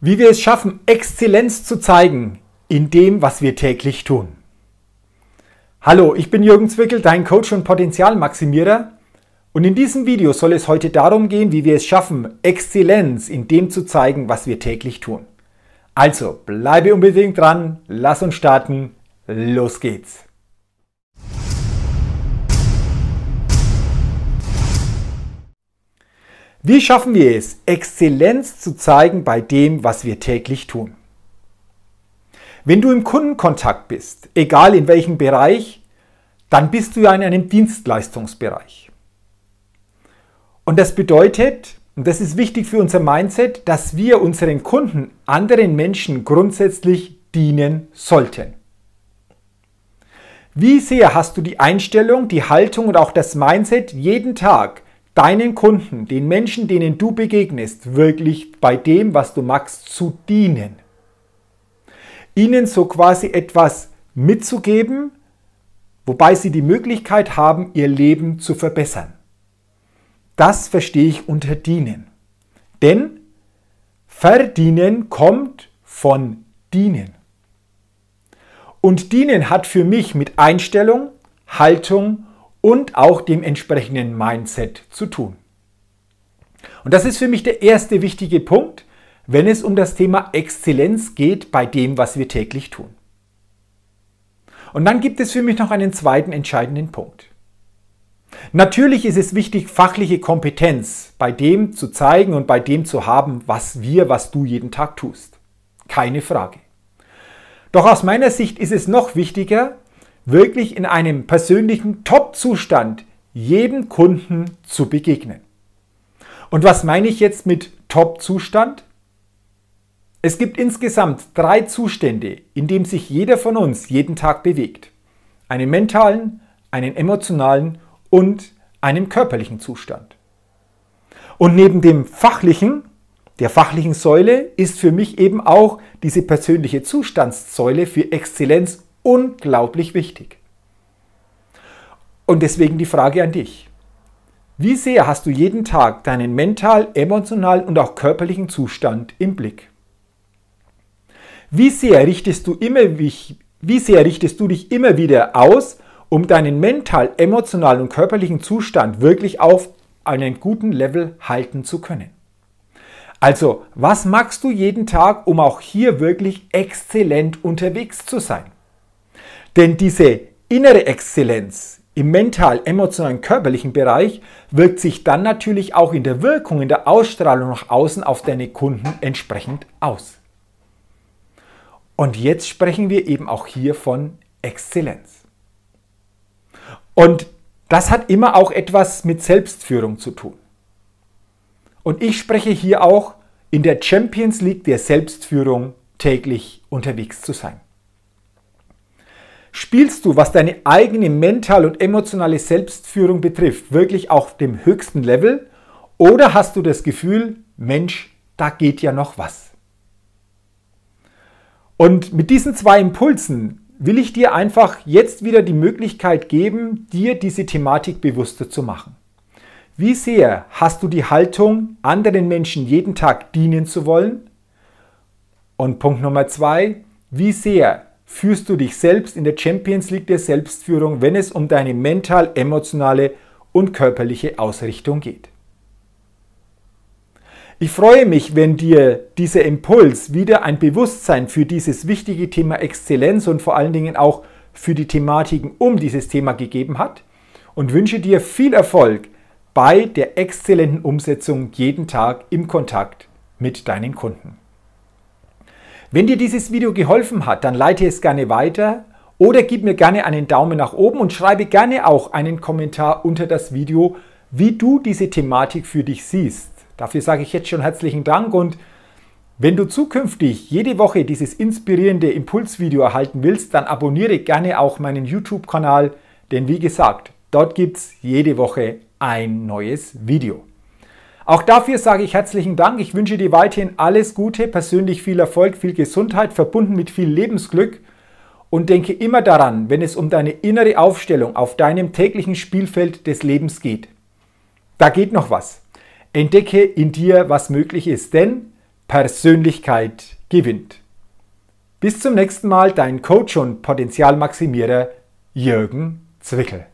Wie wir es schaffen, Exzellenz zu zeigen in dem, was wir täglich tun. Hallo, ich bin Jürgen Zwickel, dein Coach und Potenzialmaximierer. Und in diesem Video soll es heute darum gehen, wie wir es schaffen, Exzellenz in dem zu zeigen, was wir täglich tun. Also bleibe unbedingt dran, lass uns starten, los geht's. Wie schaffen wir es, Exzellenz zu zeigen bei dem, was wir täglich tun? Wenn du im Kundenkontakt bist, egal in welchem Bereich, dann bist du ja in einem Dienstleistungsbereich. Und das bedeutet, und das ist wichtig für unser Mindset, dass wir unseren Kunden, anderen Menschen grundsätzlich dienen sollten. Wie sehr hast du die Einstellung, die Haltung und auch das Mindset jeden Tag deinen Kunden, den Menschen, denen du begegnest, wirklich bei dem, was du magst, zu dienen. Ihnen so quasi etwas mitzugeben, wobei sie die Möglichkeit haben, ihr Leben zu verbessern. Das verstehe ich unter dienen. Denn verdienen kommt von dienen. Und dienen hat für mich mit Einstellung, Haltung und und auch dem entsprechenden Mindset zu tun. Und das ist für mich der erste wichtige Punkt, wenn es um das Thema Exzellenz geht bei dem, was wir täglich tun. Und dann gibt es für mich noch einen zweiten entscheidenden Punkt. Natürlich ist es wichtig, fachliche Kompetenz bei dem zu zeigen und bei dem zu haben, was wir, was du jeden Tag tust. Keine Frage. Doch aus meiner Sicht ist es noch wichtiger, wirklich in einem persönlichen Top-Zustand jedem Kunden zu begegnen. Und was meine ich jetzt mit Top-Zustand? Es gibt insgesamt drei Zustände, in denen sich jeder von uns jeden Tag bewegt. Einen mentalen, einen emotionalen und einen körperlichen Zustand. Und neben dem fachlichen, der fachlichen Säule, ist für mich eben auch diese persönliche Zustandssäule für Exzellenz unglaublich wichtig. Und deswegen die Frage an dich. Wie sehr hast du jeden Tag deinen mental, emotionalen und auch körperlichen Zustand im Blick? Wie sehr richtest du, immer, wie sehr richtest du dich immer wieder aus, um deinen mental, emotionalen und körperlichen Zustand wirklich auf einen guten Level halten zu können? Also, was machst du jeden Tag, um auch hier wirklich exzellent unterwegs zu sein? Denn diese innere Exzellenz im mental, emotionalen, körperlichen Bereich wirkt sich dann natürlich auch in der Wirkung, in der Ausstrahlung nach außen auf deine Kunden entsprechend aus. Und jetzt sprechen wir eben auch hier von Exzellenz. Und das hat immer auch etwas mit Selbstführung zu tun. Und ich spreche hier auch in der Champions League der Selbstführung täglich unterwegs zu sein spielst du, was deine eigene mentale und emotionale Selbstführung betrifft, wirklich auf dem höchsten Level? Oder hast du das Gefühl, Mensch, da geht ja noch was? Und mit diesen zwei Impulsen will ich dir einfach jetzt wieder die Möglichkeit geben, dir diese Thematik bewusster zu machen. Wie sehr hast du die Haltung, anderen Menschen jeden Tag dienen zu wollen? Und Punkt Nummer zwei, wie sehr führst du dich selbst in der Champions League der Selbstführung, wenn es um deine mental, emotionale und körperliche Ausrichtung geht. Ich freue mich, wenn dir dieser Impuls wieder ein Bewusstsein für dieses wichtige Thema Exzellenz und vor allen Dingen auch für die Thematiken um dieses Thema gegeben hat und wünsche dir viel Erfolg bei der exzellenten Umsetzung jeden Tag im Kontakt mit deinen Kunden. Wenn dir dieses Video geholfen hat, dann leite es gerne weiter oder gib mir gerne einen Daumen nach oben und schreibe gerne auch einen Kommentar unter das Video, wie du diese Thematik für dich siehst. Dafür sage ich jetzt schon herzlichen Dank und wenn du zukünftig jede Woche dieses inspirierende Impulsvideo erhalten willst, dann abonniere gerne auch meinen YouTube-Kanal, denn wie gesagt, dort gibt es jede Woche ein neues Video. Auch dafür sage ich herzlichen Dank. Ich wünsche dir weiterhin alles Gute, persönlich viel Erfolg, viel Gesundheit, verbunden mit viel Lebensglück. Und denke immer daran, wenn es um deine innere Aufstellung auf deinem täglichen Spielfeld des Lebens geht. Da geht noch was. Entdecke in dir, was möglich ist, denn Persönlichkeit gewinnt. Bis zum nächsten Mal, dein Coach und Potenzialmaximierer Jürgen Zwickel.